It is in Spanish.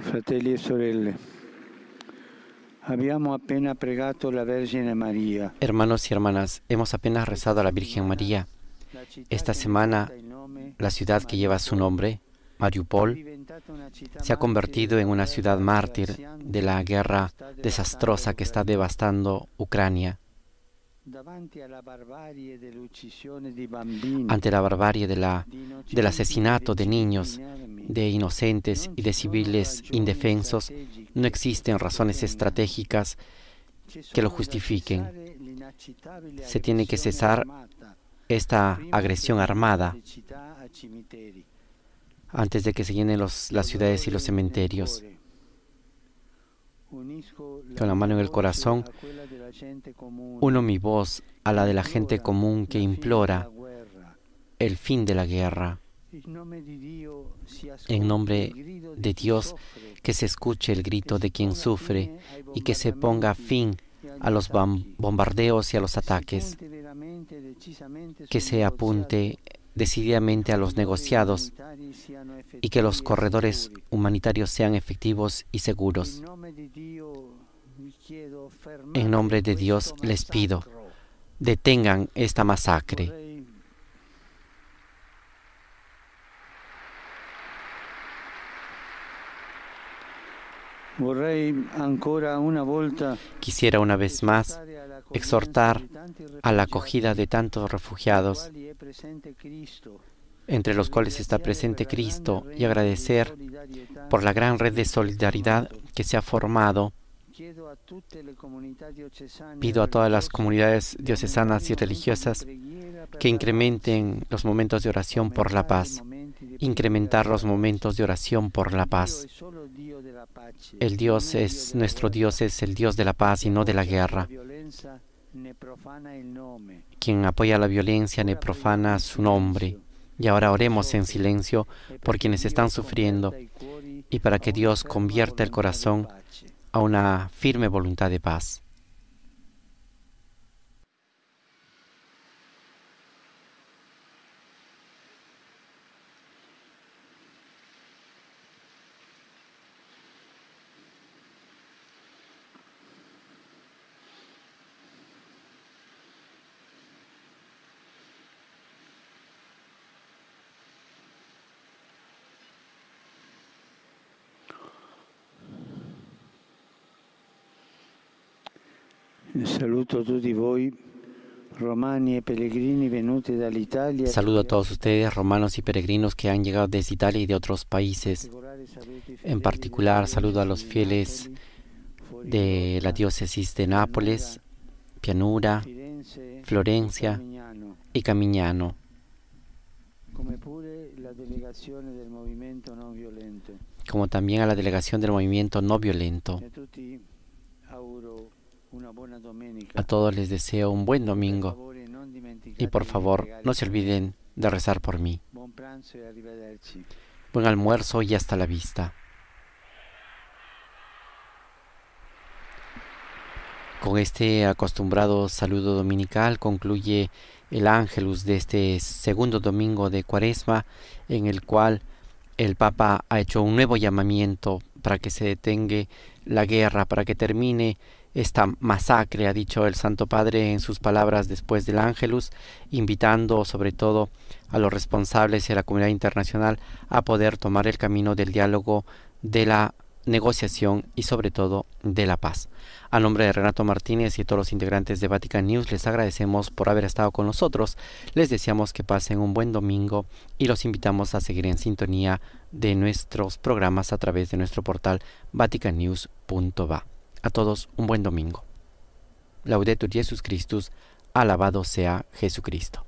Fratelli e sorelle, abbiamo appena pregato la Virgen María. Hermanos y hermanas, hemos apenas rezado a la Virgen María. Esta semana, la ciudad que lleva su nombre, Mariupol, se ha convertido en una ciudad mártir de la guerra desastrosa que está devastando Ucrania. Ante la barbarie del asesinato de niños, de inocentes y de civiles indefensos, no existen razones estratégicas que lo justifiquen. Se tiene que cesar esta agresión armada antes de que se llenen las ciudades y los cementerios. Con la mano en el corazón, uno mi voz a la de la gente común que implora el fin de la guerra. En nombre de Dios, que se escuche el grito de quien sufre y que se ponga fin a los bombardeos y a los ataques, que se apunte decididamente a los negociados y que los corredores humanitarios sean efectivos y seguros. En nombre de Dios les pido, detengan esta masacre Quisiera una vez más exhortar a la acogida de tantos refugiados, entre los cuales está presente Cristo, y agradecer por la gran red de solidaridad que se ha formado. Pido a todas las comunidades diocesanas y religiosas que incrementen los momentos de oración por la paz, incrementar los momentos de oración por la paz. El Dios es, nuestro Dios es el Dios de la paz y no de la guerra. Quien apoya la violencia ne profana su nombre. Y ahora oremos en silencio por quienes están sufriendo y para que Dios convierta el corazón a una firme voluntad de paz. Saludo a todos ustedes, romanos y peregrinos que han llegado desde Italia y de otros países. En particular, saludo a los fieles de la diócesis de Nápoles, Pianura, Florencia y Camignano. Como también a la delegación del movimiento no violento. E a todos les deseo un buen domingo y por favor no se olviden de rezar por mí. Buen almuerzo y hasta la vista. Con este acostumbrado saludo dominical concluye el ángelus de este segundo domingo de Cuaresma, en el cual el Papa ha hecho un nuevo llamamiento para que se detenga la guerra, para que termine esta masacre, ha dicho el Santo Padre en sus palabras después del Ángelus, invitando sobre todo a los responsables y a la comunidad internacional a poder tomar el camino del diálogo, de la negociación y sobre todo de la paz. A nombre de Renato Martínez y todos los integrantes de Vatican News les agradecemos por haber estado con nosotros, les deseamos que pasen un buen domingo y los invitamos a seguir en sintonía de nuestros programas a través de nuestro portal vaticannews.va. A todos un buen domingo. Laudetur Jesus Christus, alabado sea Jesucristo.